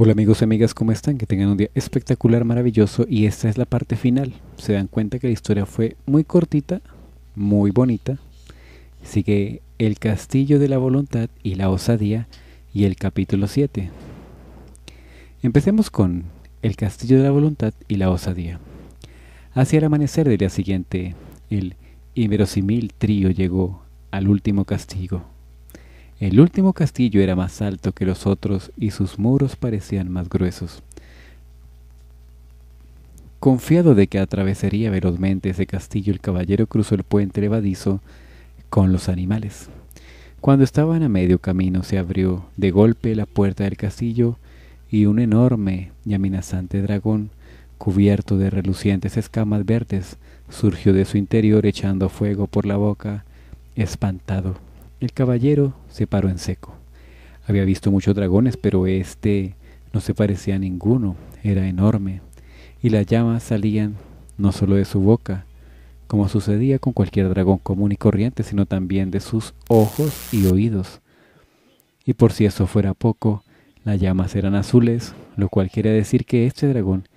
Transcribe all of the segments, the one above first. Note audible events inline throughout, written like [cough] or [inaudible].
Hola amigos y amigas, ¿cómo están? Que tengan un día espectacular, maravilloso y esta es la parte final. Se dan cuenta que la historia fue muy cortita, muy bonita. Sigue el castillo de la voluntad y la osadía y el capítulo 7. Empecemos con el castillo de la voluntad y la osadía. Hacia el amanecer del día siguiente, el inverosímil trío llegó al último castigo. El último castillo era más alto que los otros y sus muros parecían más gruesos. Confiado de que atravesaría velozmente ese castillo, el caballero cruzó el puente levadizo con los animales. Cuando estaban a medio camino se abrió de golpe la puerta del castillo y un enorme y amenazante dragón, cubierto de relucientes escamas verdes, surgió de su interior echando fuego por la boca, espantado. El caballero se paró en seco. Había visto muchos dragones, pero este no se parecía a ninguno, era enorme, y las llamas salían no solo de su boca, como sucedía con cualquier dragón común y corriente, sino también de sus ojos y oídos. Y por si eso fuera poco, las llamas eran azules, lo cual quiere decir que este dragón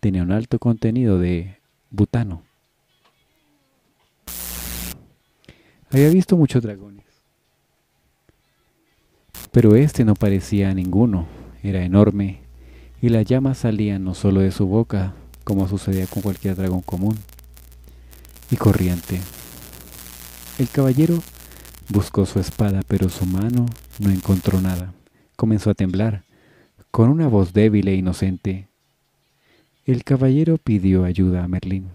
tenía un alto contenido de butano. Había visto muchos dragones. Pero este no parecía a ninguno, era enorme, y las llamas salían no solo de su boca, como sucedía con cualquier dragón común, y corriente. El caballero buscó su espada, pero su mano no encontró nada. Comenzó a temblar, con una voz débil e inocente. El caballero pidió ayuda a Merlín,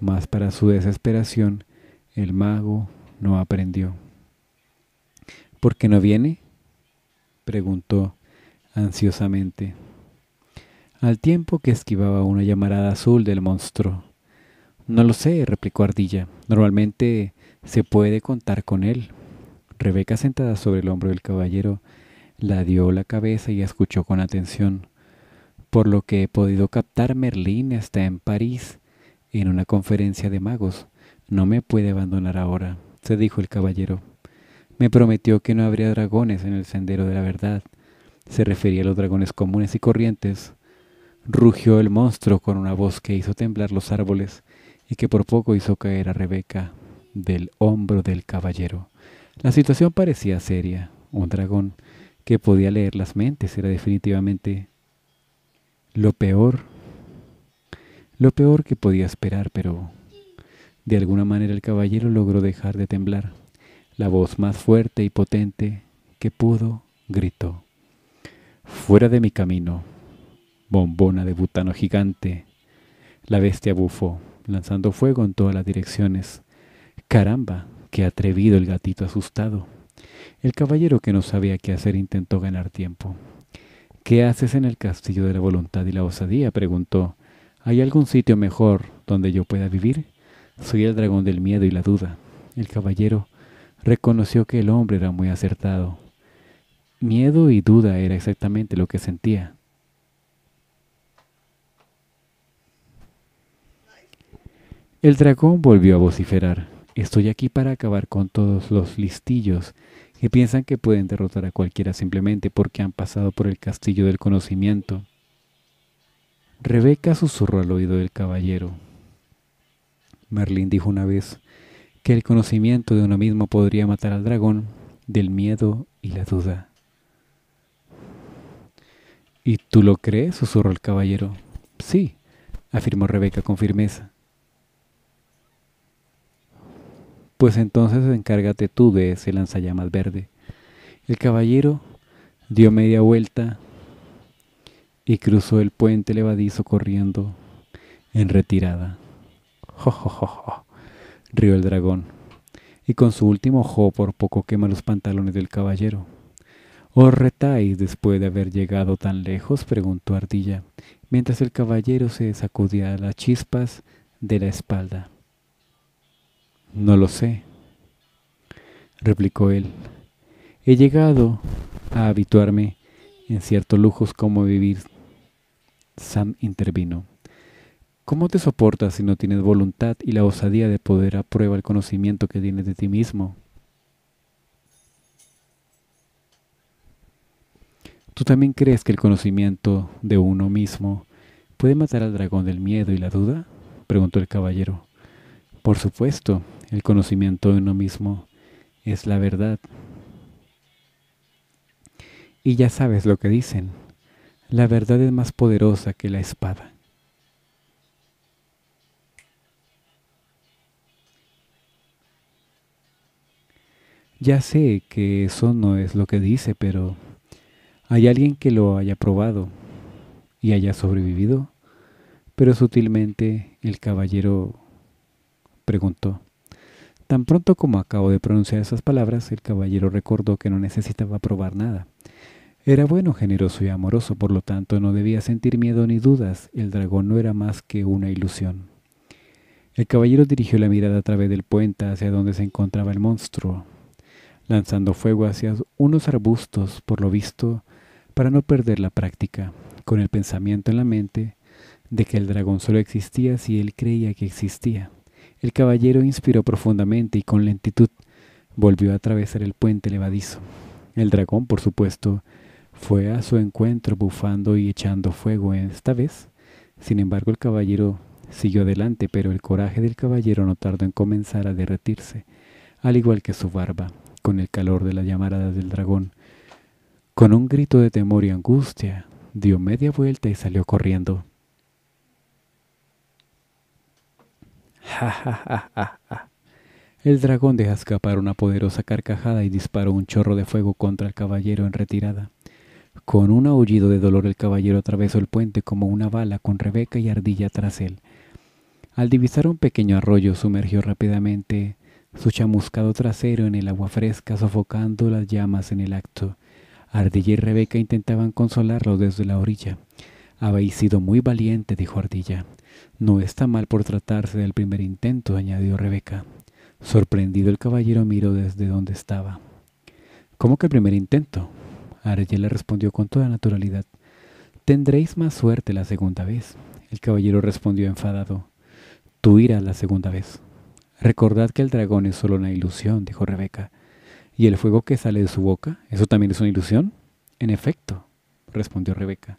mas para su desesperación el mago no aprendió. ¿Por qué no viene? preguntó ansiosamente, al tiempo que esquivaba una llamarada azul del monstruo. No lo sé, replicó Ardilla. Normalmente se puede contar con él. Rebeca, sentada sobre el hombro del caballero, la dio la cabeza y escuchó con atención. Por lo que he podido captar, Merlín está en París, en una conferencia de magos. No me puede abandonar ahora, se dijo el caballero. Me prometió que no habría dragones en el sendero de la verdad. Se refería a los dragones comunes y corrientes. Rugió el monstruo con una voz que hizo temblar los árboles y que por poco hizo caer a Rebeca del hombro del caballero. La situación parecía seria. Un dragón que podía leer las mentes era definitivamente lo peor, lo peor que podía esperar, pero de alguna manera el caballero logró dejar de temblar. La voz más fuerte y potente que pudo gritó. Fuera de mi camino, bombona de butano gigante. La bestia bufó, lanzando fuego en todas las direcciones. Caramba, qué atrevido el gatito asustado. El caballero que no sabía qué hacer intentó ganar tiempo. ¿Qué haces en el castillo de la voluntad y la osadía? preguntó. ¿Hay algún sitio mejor donde yo pueda vivir? Soy el dragón del miedo y la duda. El caballero reconoció que el hombre era muy acertado. Miedo y duda era exactamente lo que sentía. El dragón volvió a vociferar. Estoy aquí para acabar con todos los listillos que piensan que pueden derrotar a cualquiera simplemente porque han pasado por el castillo del conocimiento. Rebeca susurró al oído del caballero. Merlín dijo una vez, que el conocimiento de uno mismo podría matar al dragón del miedo y la duda. ¿Y tú lo crees? susurró el caballero. Sí, afirmó Rebeca con firmeza. Pues entonces encárgate tú de ese lanzallamas verde. El caballero dio media vuelta y cruzó el puente levadizo corriendo en retirada rió el dragón, y con su último ojo por poco quema los pantalones del caballero. ¿Os oh, retáis después de haber llegado tan lejos? preguntó Ardilla, mientras el caballero se sacudía las chispas de la espalda. No lo sé, replicó él. He llegado a habituarme en ciertos lujos como vivir. Sam intervino. ¿Cómo te soportas si no tienes voluntad y la osadía de poder a prueba el conocimiento que tienes de ti mismo? ¿Tú también crees que el conocimiento de uno mismo puede matar al dragón del miedo y la duda? preguntó el caballero. Por supuesto, el conocimiento de uno mismo es la verdad. Y ya sabes lo que dicen, la verdad es más poderosa que la espada. Ya sé que eso no es lo que dice, pero hay alguien que lo haya probado y haya sobrevivido. Pero sutilmente el caballero preguntó. Tan pronto como acabo de pronunciar esas palabras, el caballero recordó que no necesitaba probar nada. Era bueno, generoso y amoroso, por lo tanto no debía sentir miedo ni dudas. El dragón no era más que una ilusión. El caballero dirigió la mirada a través del puente hacia donde se encontraba el monstruo lanzando fuego hacia unos arbustos, por lo visto, para no perder la práctica, con el pensamiento en la mente de que el dragón solo existía si él creía que existía. El caballero inspiró profundamente y con lentitud volvió a atravesar el puente levadizo. El dragón, por supuesto, fue a su encuentro bufando y echando fuego esta vez. Sin embargo, el caballero siguió adelante, pero el coraje del caballero no tardó en comenzar a derretirse, al igual que su barba con el calor de la llamaradas del dragón. Con un grito de temor y angustia, dio media vuelta y salió corriendo. Ja, [laughs] El dragón deja escapar una poderosa carcajada y disparó un chorro de fuego contra el caballero en retirada. Con un aullido de dolor el caballero atravesó el puente como una bala con Rebeca y Ardilla tras él. Al divisar un pequeño arroyo sumergió rápidamente su chamuscado trasero en el agua fresca sofocando las llamas en el acto. Ardilla y Rebeca intentaban consolarlo desde la orilla. Habéis sido muy valiente, dijo Ardilla. No está mal por tratarse del primer intento, añadió Rebeca. Sorprendido el caballero miró desde donde estaba. ¿Cómo que el primer intento? Ardilla le respondió con toda naturalidad. Tendréis más suerte la segunda vez. El caballero respondió enfadado. Tú irás la segunda vez. Recordad que el dragón es solo una ilusión, dijo Rebeca. ¿Y el fuego que sale de su boca? ¿Eso también es una ilusión? En efecto, respondió Rebeca.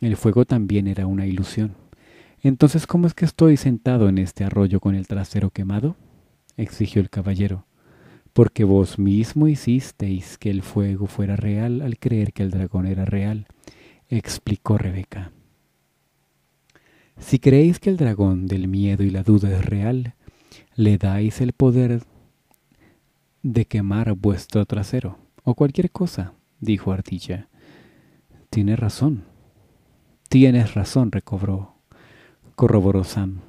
El fuego también era una ilusión. Entonces, ¿cómo es que estoy sentado en este arroyo con el trasero quemado? exigió el caballero. Porque vos mismo hicisteis que el fuego fuera real al creer que el dragón era real, explicó Rebeca. Si creéis que el dragón del miedo y la duda es real, le dais el poder de quemar vuestro trasero o cualquier cosa, dijo Ardilla. Tienes razón. Tienes razón, recobró. Corroboró Sam.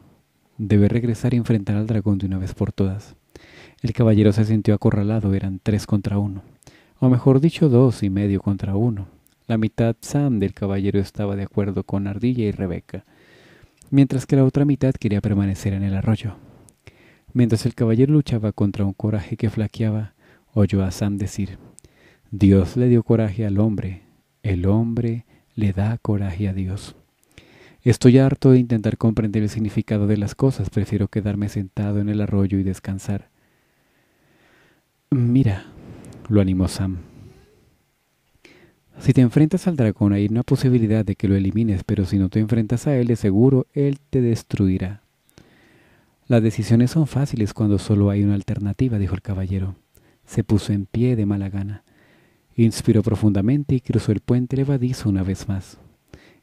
Debe regresar y enfrentar al dragón de una vez por todas. El caballero se sintió acorralado, eran tres contra uno, o mejor dicho, dos y medio contra uno. La mitad Sam del caballero estaba de acuerdo con Ardilla y Rebeca, mientras que la otra mitad quería permanecer en el arroyo. Mientras el caballero luchaba contra un coraje que flaqueaba, oyó a Sam decir, Dios le dio coraje al hombre, el hombre le da coraje a Dios. Estoy harto de intentar comprender el significado de las cosas, prefiero quedarme sentado en el arroyo y descansar. Mira, lo animó Sam. Si te enfrentas al dragón hay una posibilidad de que lo elimines, pero si no te enfrentas a él, de seguro él te destruirá. Las decisiones son fáciles cuando solo hay una alternativa, dijo el caballero. Se puso en pie de mala gana. Inspiró profundamente y cruzó el puente levadizo una vez más.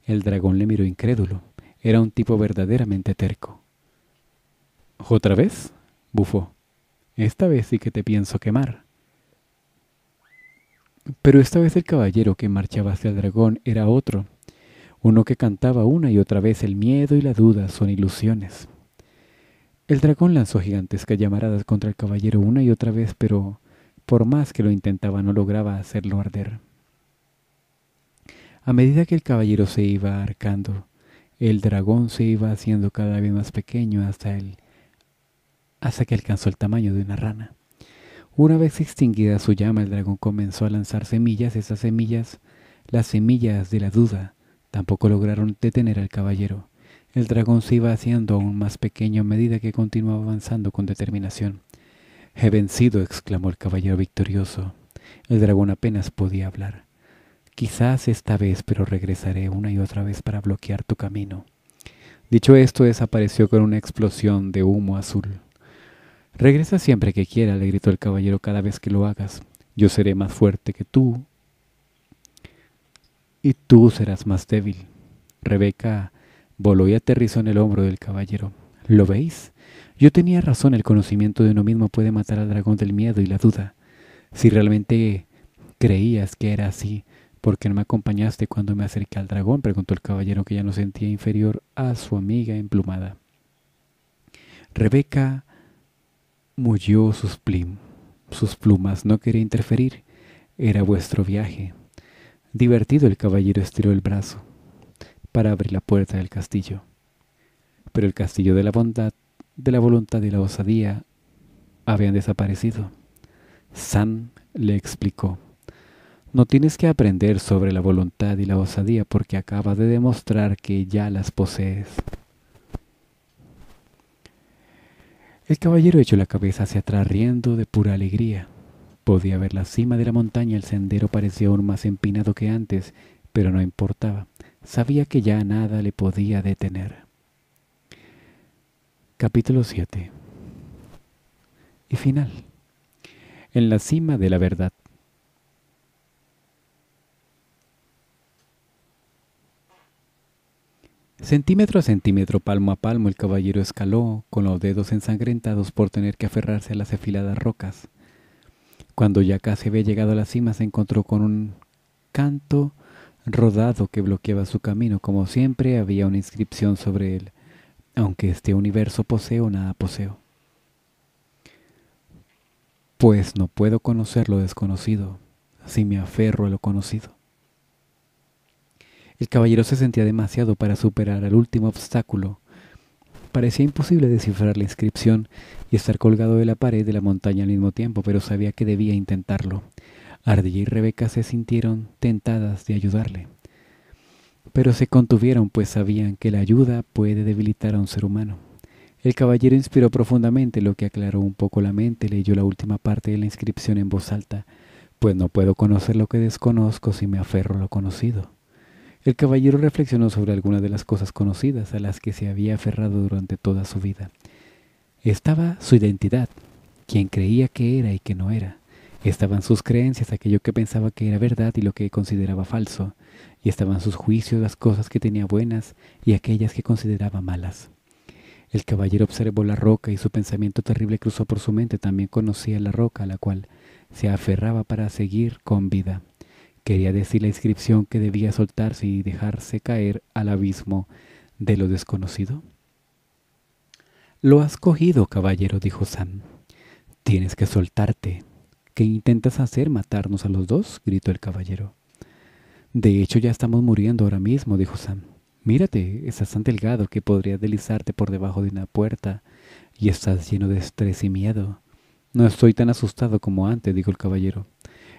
El dragón le miró incrédulo. Era un tipo verdaderamente terco. ¿Otra vez? bufó. Esta vez sí que te pienso quemar. Pero esta vez el caballero que marchaba hacia el dragón era otro, uno que cantaba una y otra vez el miedo y la duda son ilusiones. El dragón lanzó gigantescas llamaradas contra el caballero una y otra vez, pero por más que lo intentaba no lograba hacerlo arder. A medida que el caballero se iba arcando, el dragón se iba haciendo cada vez más pequeño hasta hasta que alcanzó el tamaño de una rana. Una vez extinguida su llama, el dragón comenzó a lanzar semillas. Esas semillas, las semillas de la duda, tampoco lograron detener al caballero. El dragón se iba haciendo aún más pequeño a medida que continuaba avanzando con determinación. He vencido, exclamó el caballero victorioso. El dragón apenas podía hablar. Quizás esta vez, pero regresaré una y otra vez para bloquear tu camino. Dicho esto, desapareció con una explosión de humo azul. Regresa siempre que quiera, le gritó el caballero cada vez que lo hagas. Yo seré más fuerte que tú y tú serás más débil. Rebeca Voló y aterrizó en el hombro del caballero. ¿Lo veis? Yo tenía razón, el conocimiento de uno mismo puede matar al dragón del miedo y la duda. Si realmente creías que era así, ¿por qué no me acompañaste cuando me acerqué al dragón? preguntó el caballero que ya no sentía inferior a su amiga emplumada. Rebeca mulló sus, plim, sus plumas, no quería interferir. Era vuestro viaje. Divertido el caballero estiró el brazo para abrir la puerta del castillo. Pero el castillo de la bondad, de la voluntad y la osadía habían desaparecido. San le explicó, no tienes que aprender sobre la voluntad y la osadía porque acaba de demostrar que ya las posees. El caballero echó la cabeza hacia atrás riendo de pura alegría. Podía ver la cima de la montaña, el sendero parecía aún más empinado que antes, pero no importaba sabía que ya nada le podía detener. Capítulo 7 Y final. En la cima de la verdad. Centímetro a centímetro, palmo a palmo, el caballero escaló, con los dedos ensangrentados por tener que aferrarse a las afiladas rocas. Cuando ya casi había llegado a la cima, se encontró con un canto rodado que bloqueaba su camino. Como siempre había una inscripción sobre él, aunque este universo poseo nada poseo. Pues no puedo conocer lo desconocido si me aferro a lo conocido. El caballero se sentía demasiado para superar al último obstáculo. Parecía imposible descifrar la inscripción y estar colgado de la pared de la montaña al mismo tiempo, pero sabía que debía intentarlo. Ardilla y Rebeca se sintieron tentadas de ayudarle, pero se contuvieron pues sabían que la ayuda puede debilitar a un ser humano. El caballero inspiró profundamente, lo que aclaró un poco la mente, leyó la última parte de la inscripción en voz alta, pues no puedo conocer lo que desconozco si me aferro lo conocido. El caballero reflexionó sobre algunas de las cosas conocidas a las que se había aferrado durante toda su vida. Estaba su identidad, quien creía que era y que no era, Estaban sus creencias, aquello que pensaba que era verdad y lo que consideraba falso, y estaban sus juicios, las cosas que tenía buenas y aquellas que consideraba malas. El caballero observó la roca y su pensamiento terrible cruzó por su mente. También conocía la roca a la cual se aferraba para seguir con vida. Quería decir la inscripción que debía soltarse y dejarse caer al abismo de lo desconocido. Lo has cogido, caballero, dijo Sam. Tienes que soltarte. ¿Qué intentas hacer matarnos a los dos? gritó el caballero. De hecho, ya estamos muriendo ahora mismo, dijo Sam. Mírate, estás tan delgado que podría deslizarte por debajo de una puerta y estás lleno de estrés y miedo. No estoy tan asustado como antes, dijo el caballero.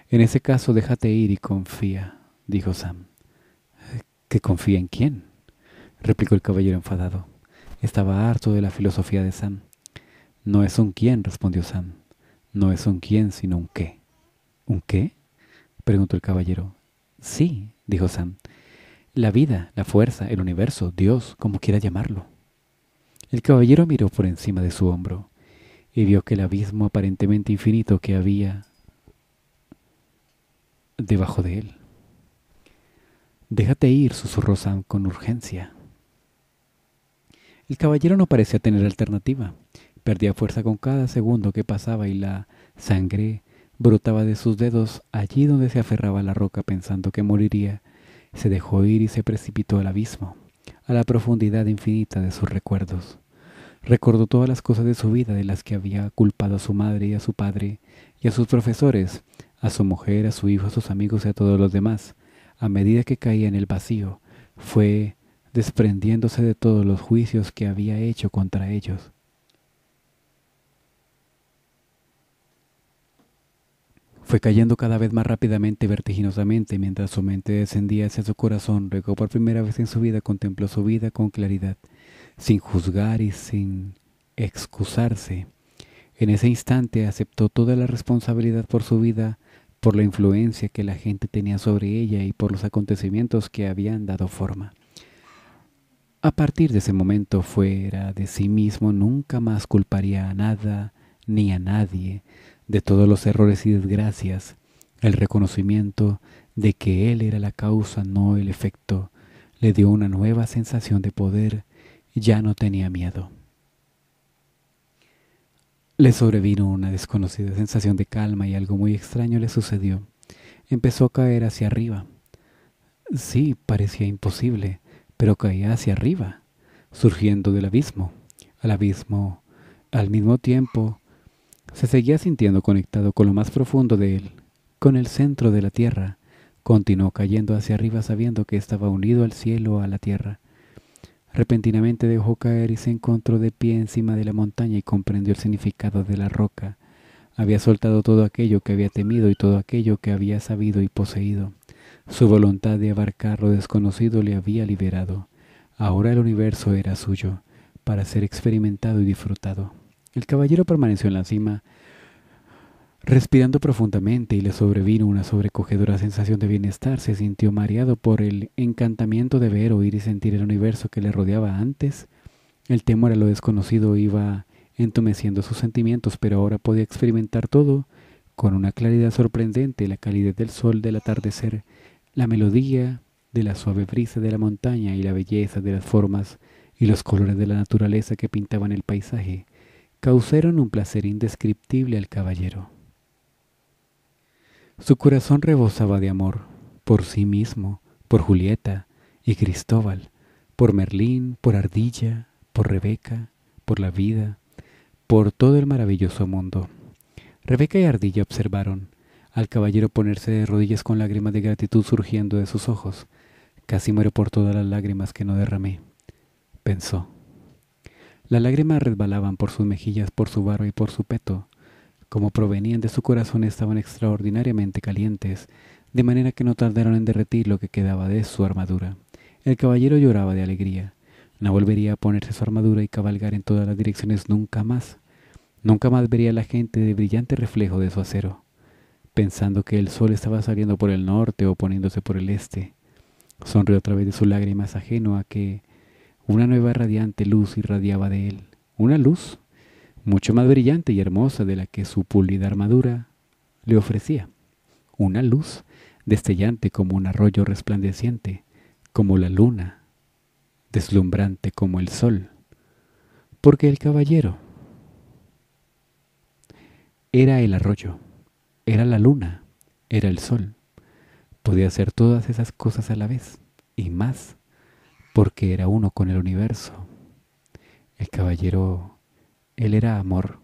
En ese caso, déjate ir y confía, dijo Sam. ¿Que confía en quién? replicó el caballero enfadado. Estaba harto de la filosofía de Sam. No es un quién, respondió Sam. No es un quién, sino un qué. ¿Un qué? preguntó el caballero. Sí, dijo Sam. La vida, la fuerza, el universo, Dios, como quiera llamarlo. El caballero miró por encima de su hombro y vio que el abismo aparentemente infinito que había debajo de él. Déjate ir, susurró Sam con urgencia. El caballero no parecía tener alternativa. Perdía fuerza con cada segundo que pasaba y la sangre brotaba de sus dedos allí donde se aferraba a la roca pensando que moriría. Se dejó ir y se precipitó al abismo, a la profundidad infinita de sus recuerdos. Recordó todas las cosas de su vida de las que había culpado a su madre y a su padre y a sus profesores, a su mujer, a su hijo, a sus amigos y a todos los demás. A medida que caía en el vacío, fue desprendiéndose de todos los juicios que había hecho contra ellos. Fue cayendo cada vez más rápidamente y vertiginosamente mientras su mente descendía hacia su corazón. Luego por primera vez en su vida contempló su vida con claridad, sin juzgar y sin excusarse. En ese instante aceptó toda la responsabilidad por su vida, por la influencia que la gente tenía sobre ella y por los acontecimientos que habían dado forma. A partir de ese momento fuera de sí mismo nunca más culparía a nada ni a nadie, de todos los errores y desgracias, el reconocimiento de que Él era la causa, no el efecto, le dio una nueva sensación de poder, ya no tenía miedo. Le sobrevino una desconocida sensación de calma y algo muy extraño le sucedió. Empezó a caer hacia arriba. Sí, parecía imposible, pero caía hacia arriba, surgiendo del abismo. Al abismo, al mismo tiempo, se seguía sintiendo conectado con lo más profundo de él, con el centro de la tierra. Continuó cayendo hacia arriba sabiendo que estaba unido al cielo, a la tierra. Repentinamente dejó caer y se encontró de pie encima de la montaña y comprendió el significado de la roca. Había soltado todo aquello que había temido y todo aquello que había sabido y poseído. Su voluntad de abarcar lo desconocido le había liberado. Ahora el universo era suyo, para ser experimentado y disfrutado. El caballero permaneció en la cima, respirando profundamente y le sobrevino una sobrecogedora sensación de bienestar. Se sintió mareado por el encantamiento de ver, oír y sentir el universo que le rodeaba antes. El temor a lo desconocido iba entumeciendo sus sentimientos, pero ahora podía experimentar todo con una claridad sorprendente, la calidez del sol del atardecer, la melodía de la suave brisa de la montaña y la belleza de las formas y los colores de la naturaleza que pintaban el paisaje causaron un placer indescriptible al caballero. Su corazón rebosaba de amor, por sí mismo, por Julieta y Cristóbal, por Merlín, por Ardilla, por Rebeca, por la vida, por todo el maravilloso mundo. Rebeca y Ardilla observaron al caballero ponerse de rodillas con lágrimas de gratitud surgiendo de sus ojos. Casi muero por todas las lágrimas que no derramé, pensó. Las lágrimas resbalaban por sus mejillas, por su barba y por su peto. Como provenían de su corazón estaban extraordinariamente calientes, de manera que no tardaron en derretir lo que quedaba de su armadura. El caballero lloraba de alegría. No volvería a ponerse su armadura y cabalgar en todas las direcciones nunca más. Nunca más vería la gente de brillante reflejo de su acero, pensando que el sol estaba saliendo por el norte o poniéndose por el este. Sonrió a través de sus lágrimas ajeno a que una nueva radiante luz irradiaba de él, una luz mucho más brillante y hermosa de la que su pulida armadura le ofrecía, una luz destellante como un arroyo resplandeciente, como la luna, deslumbrante como el sol, porque el caballero era el arroyo, era la luna, era el sol, podía hacer todas esas cosas a la vez, y más porque era uno con el universo. El caballero, él era amor,